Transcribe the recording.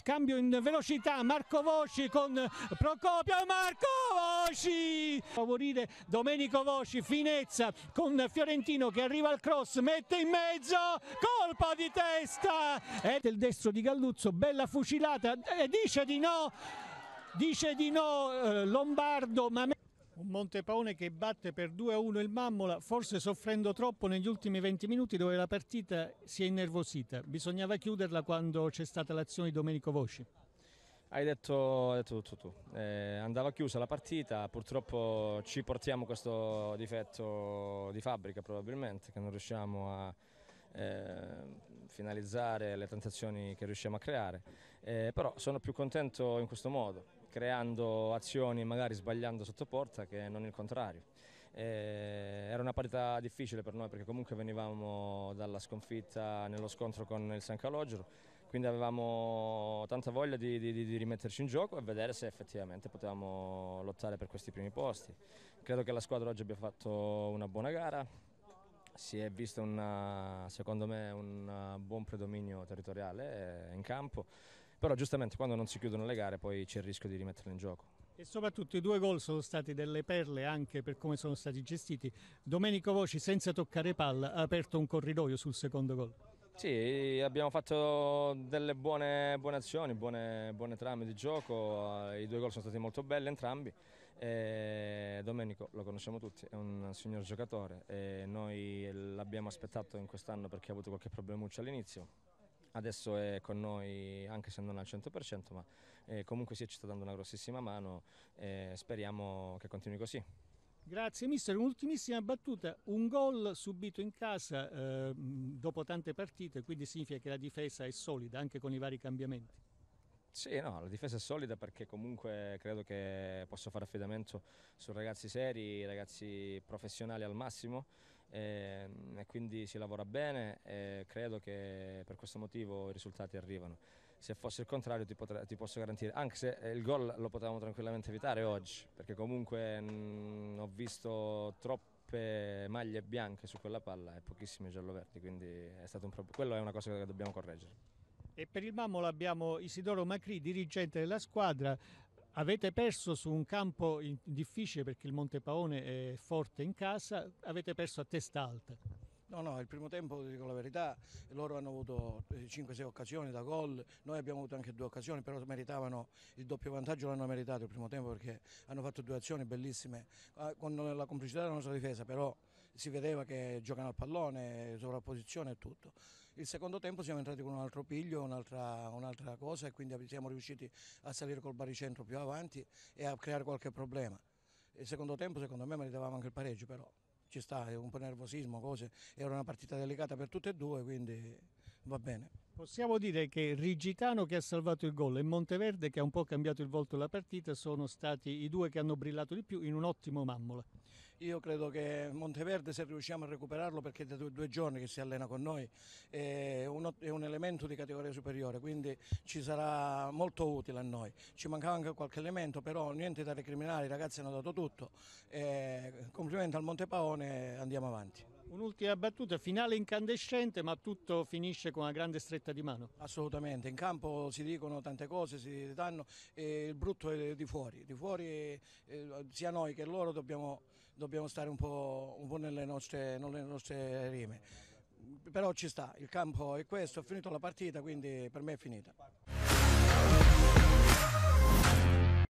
scambio in velocità Marco Voci con Procopio Marco Voci favorire Domenico Voci finezza con Fiorentino che arriva al cross mette in mezzo colpo di testa e del destro di Galluzzo bella fucilata e eh, dice di no dice di no eh, Lombardo ma un Montepaone che batte per 2-1 il Mammola, forse soffrendo troppo negli ultimi 20 minuti dove la partita si è innervosita. Bisognava chiuderla quando c'è stata l'azione di Domenico Voci. Hai detto, hai detto, tutto tu. Eh, andava chiusa la partita, purtroppo ci portiamo questo difetto di fabbrica probabilmente, che non riusciamo a, Ehm, finalizzare le transazioni che riusciamo a creare, eh, però sono più contento in questo modo, creando azioni magari sbagliando sotto porta che non il contrario. Eh, era una parità difficile per noi perché comunque venivamo dalla sconfitta nello scontro con il San Calogero, quindi avevamo tanta voglia di, di, di, rimetterci in gioco e vedere se effettivamente potevamo lottare per questi primi posti. Credo che la squadra oggi abbia fatto una buona gara, si è visto una, eh, secondo me un eh, buon predominio territoriale eh, in campo, però giustamente quando non si chiudono le gare poi c'è il rischio di rimetterle in gioco. E soprattutto i due gol sono stati delle perle anche per come sono stati gestiti. Domenico Voci senza toccare palla ha aperto un corridoio sul secondo gol. Sì, abbiamo fatto delle buone, buone azioni, buone, buone trame di gioco, i due gol sono stati molto belli entrambi e eh, Domenico lo conosciamo tutti, è un signor giocatore e noi l'abbiamo aspettato in quest'anno perché ha avuto qualche problemuccio all'inizio. Adesso è con noi anche se non al 100%, ma eh, comunque sì, ci sta dando una grossissima mano e speriamo che continui così. Grazie mister, un'ultimissima battuta, un gol subito in casa eh, dopo tante partite, quindi significa che la difesa è solida anche con i vari cambiamenti. Sì, no, la difesa è solida perché comunque credo che posso fare affidamento su ragazzi seri, ragazzi professionali al massimo e, ehm, e quindi si lavora bene e credo che per questo motivo i risultati arrivano. Se fosse il contrario ti, potrei, ti posso garantire, anche se eh, il gol lo potevamo tranquillamente evitare oggi perché comunque mh, mm, ho visto troppo maglie bianche su quella palla e pochissime giallo-verdi, quindi è stato un pro- quello è una cosa che dobbiamo correggere. E per il Mammolo abbiamo Isidoro Macri, dirigente della squadra. Avete perso su un campo difficile perché il Monte Paone è forte in casa, avete perso a testa alta. No, no, il primo tempo, dico la verità, loro hanno avuto 5-6 eh, occasioni da gol, noi abbiamo avuto anche due occasioni, però meritavano il doppio vantaggio, l'hanno meritato il primo tempo perché hanno fatto due azioni bellissime, ah, con la complicità della nostra difesa, però si vedeva che giocano al pallone, sovrapposizione e tutto. Il secondo tempo siamo entrati con un altro piglio, un'altra, un'altra cosa e quindi siamo riusciti a salire col baricentro più avanti e a creare qualche problema. Il secondo tempo secondo me meritavamo anche il pareggio però ci sta, è un po' nervosismo, cose, era una partita delicata per tutte e due, quindi va bene. Possiamo dire che Rigitano che ha salvato il gol e Monteverde che ha un po' cambiato il volto della partita sono stati i due che hanno brillato di più in un ottimo mammola. Io credo che Monteverde, se riusciamo a recuperarlo, perché è da due, giorni che si allena con noi, è un, è un, elemento di categoria superiore, quindi ci sarà molto utile a noi. Ci mancava anche qualche elemento, però niente da recriminare, i ragazzi hanno dato tutto. Eh, complimenti al Montepaone, andiamo avanti. Un'ultima battuta, finale incandescente ma tutto finisce con una grande stretta di mano. Assolutamente, in campo si dicono tante cose, si danno, e il brutto è di fuori, di fuori eh, sia noi che loro dobbiamo, dobbiamo stare un po', un po nelle, nostre, nelle nostre rime. Però ci sta, il campo è questo, è finita la partita, quindi per me è finita.